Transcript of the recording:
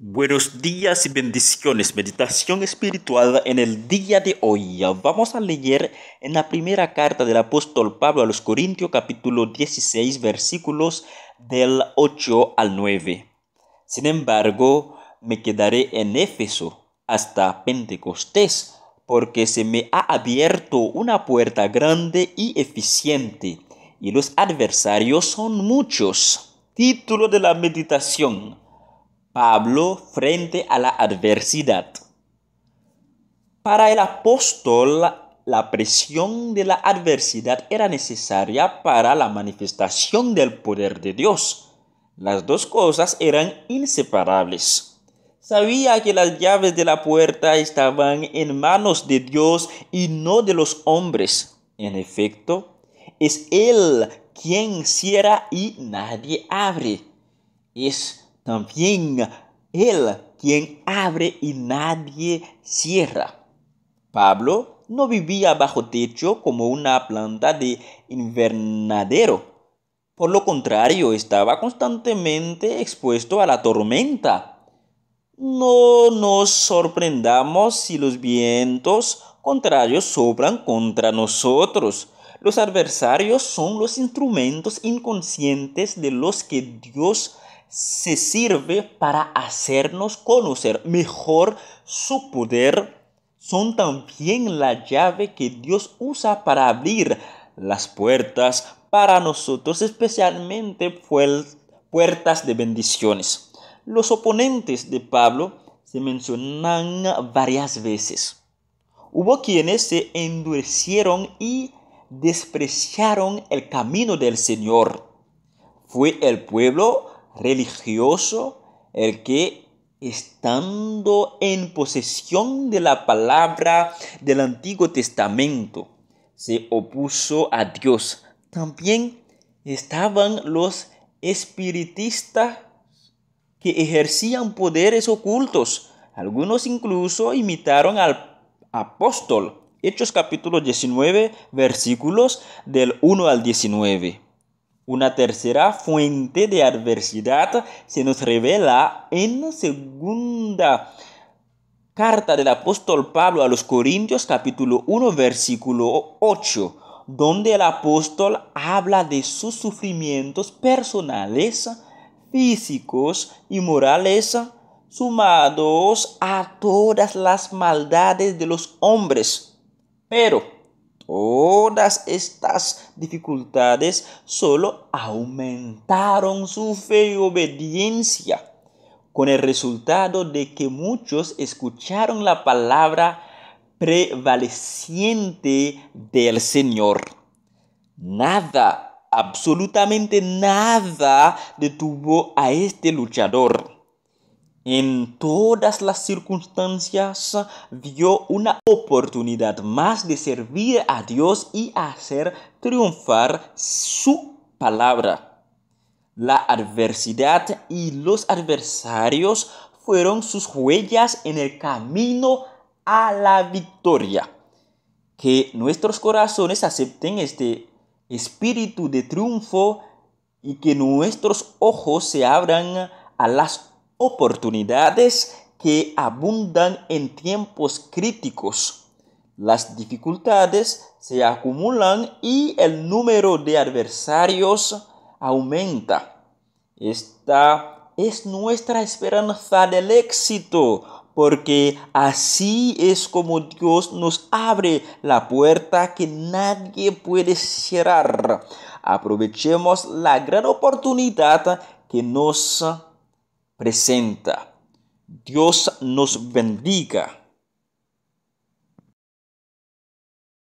Buenos días y bendiciones. Meditación espiritual en el día de hoy. Vamos a leer en la primera carta del apóstol Pablo a los Corintios capítulo 16 versículos del 8 al 9. Sin embargo, me quedaré en Éfeso hasta Pentecostés porque se me ha abierto una puerta grande y eficiente y los adversarios son muchos. Título de la meditación Pablo frente a la adversidad. Para el apóstol, la presión de la adversidad era necesaria para la manifestación del poder de Dios. Las dos cosas eran inseparables. Sabía que las llaves de la puerta estaban en manos de Dios y no de los hombres. En efecto, es Él quien cierra y nadie abre. Es también Él quien abre y nadie cierra. Pablo no vivía bajo techo como una planta de invernadero. Por lo contrario, estaba constantemente expuesto a la tormenta. No nos sorprendamos si los vientos contrarios soplan contra nosotros. Los adversarios son los instrumentos inconscientes de los que Dios se sirve para hacernos conocer mejor su poder, son también la llave que Dios usa para abrir las puertas para nosotros, especialmente puertas de bendiciones. Los oponentes de Pablo se mencionan varias veces. Hubo quienes se endurecieron y despreciaron el camino del Señor. Fue el pueblo religioso el que estando en posesión de la palabra del Antiguo Testamento se opuso a Dios. También estaban los espiritistas que ejercían poderes ocultos. Algunos incluso imitaron al apóstol. Hechos capítulo 19 versículos del 1 al 19. Una tercera fuente de adversidad se nos revela en la segunda carta del apóstol Pablo a los Corintios capítulo 1 versículo 8, donde el apóstol habla de sus sufrimientos personales, físicos y morales, sumados a todas las maldades de los hombres. Pero todas estas dificultades solo aumentaron su fe y obediencia, con el resultado de que muchos escucharon la palabra prevaleciente del Señor. Nada, absolutamente nada detuvo a este luchador en todas las circunstancias vio una oportunidad más de servir a Dios y hacer triunfar su palabra. La adversidad y los adversarios fueron sus huellas en el camino a la victoria. Que nuestros corazones acepten este espíritu de triunfo y que nuestros ojos se abran a las oportunidades que abundan en tiempos críticos. Las dificultades se acumulan y el número de adversarios aumenta. Esta es nuestra esperanza del éxito, porque así es como Dios nos abre la puerta que nadie puede cerrar. Aprovechemos la gran oportunidad que nos presenta. Dios nos bendiga.